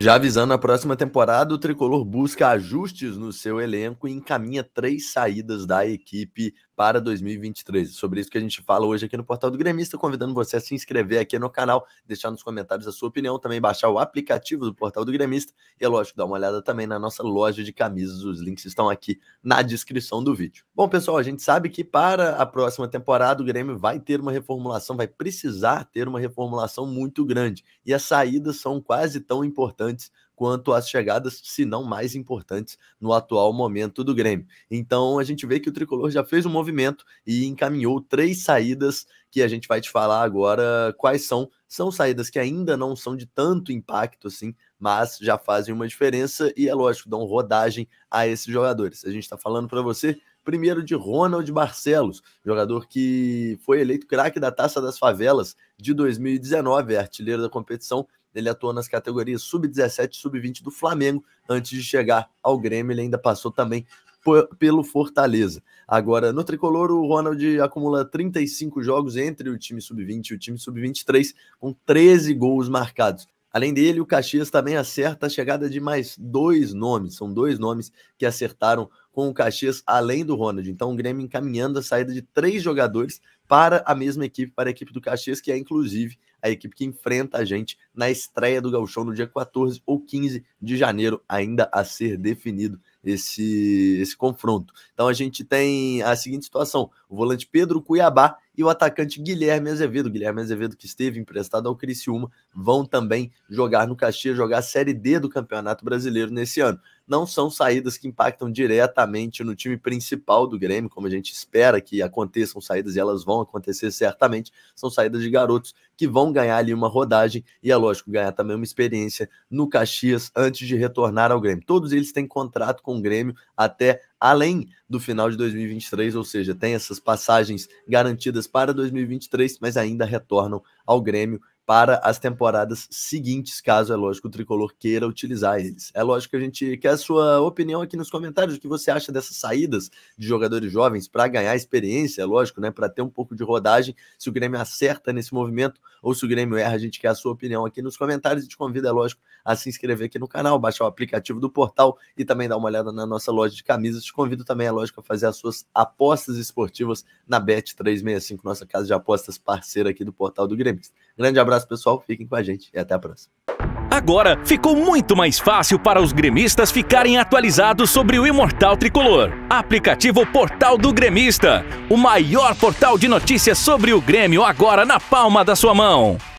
Já avisando, na próxima temporada, o Tricolor busca ajustes no seu elenco e encaminha três saídas da equipe para 2023. Sobre isso que a gente fala hoje aqui no Portal do Gremista, convidando você a se inscrever aqui no canal, deixar nos comentários a sua opinião, também baixar o aplicativo do Portal do Gremista e, é lógico, dar uma olhada também na nossa loja de camisas. Os links estão aqui na descrição do vídeo. Bom, pessoal, a gente sabe que para a próxima temporada o Grêmio vai ter uma reformulação, vai precisar ter uma reformulação muito grande. E as saídas são quase tão importantes quanto às chegadas, se não mais importantes, no atual momento do Grêmio. Então a gente vê que o tricolor já fez um movimento e encaminhou três saídas que a gente vai te falar agora quais são. São saídas que ainda não são de tanto impacto assim, mas já fazem uma diferença e é lógico, dão rodagem a esses jogadores. A gente está falando para você primeiro de Ronald Barcelos, jogador que foi eleito craque da Taça das Favelas de 2019, artilheiro da competição, ele atuou nas categorias sub-17 e sub-20 do Flamengo antes de chegar ao Grêmio. Ele ainda passou também pelo Fortaleza. Agora, no tricolor, o Ronald acumula 35 jogos entre o time sub-20 e o time sub-23, com 13 gols marcados. Além dele, o Caxias também acerta a chegada de mais dois nomes. São dois nomes que acertaram com o Caxias, além do Ronald. Então, o Grêmio encaminhando a saída de três jogadores para a mesma equipe, para a equipe do Caxias, que é inclusive a equipe que enfrenta a gente na estreia do Gauchão no dia 14 ou 15 de janeiro, ainda a ser definido esse, esse confronto. Então a gente tem a seguinte situação: o volante Pedro Cuiabá e o atacante Guilherme Azevedo. Guilherme Azevedo, que esteve emprestado ao Criciúma, vão também jogar no Caxias, jogar a Série D do Campeonato Brasileiro nesse ano não são saídas que impactam diretamente no time principal do Grêmio, como a gente espera que aconteçam saídas, e elas vão acontecer certamente, são saídas de garotos que vão ganhar ali uma rodagem e, é lógico, ganhar também uma experiência no Caxias antes de retornar ao Grêmio. Todos eles têm contrato com o Grêmio até além do final de 2023, ou seja, tem essas passagens garantidas para 2023, mas ainda retornam ao Grêmio para as temporadas seguintes, caso é lógico o tricolor queira utilizar eles. É lógico que a gente quer a sua opinião aqui nos comentários, o que você acha dessas saídas de jogadores jovens para ganhar experiência, é lógico, né, para ter um pouco de rodagem, se o Grêmio acerta nesse movimento ou se o Grêmio erra, a gente quer a sua opinião aqui nos comentários e te convida, é lógico, a se inscrever aqui no canal, baixar o aplicativo do portal e também dar uma olhada na nossa loja de camisas. Te convido também, é lógico, a fazer as suas apostas esportivas na Bet365, nossa casa de apostas parceira aqui do portal do Grêmio. Grande abraço abraço, pessoal. Fiquem com a gente e até a próxima. Agora ficou muito mais fácil para os gremistas ficarem atualizados sobre o Imortal Tricolor. Aplicativo Portal do Gremista, o maior portal de notícias sobre o Grêmio agora na palma da sua mão.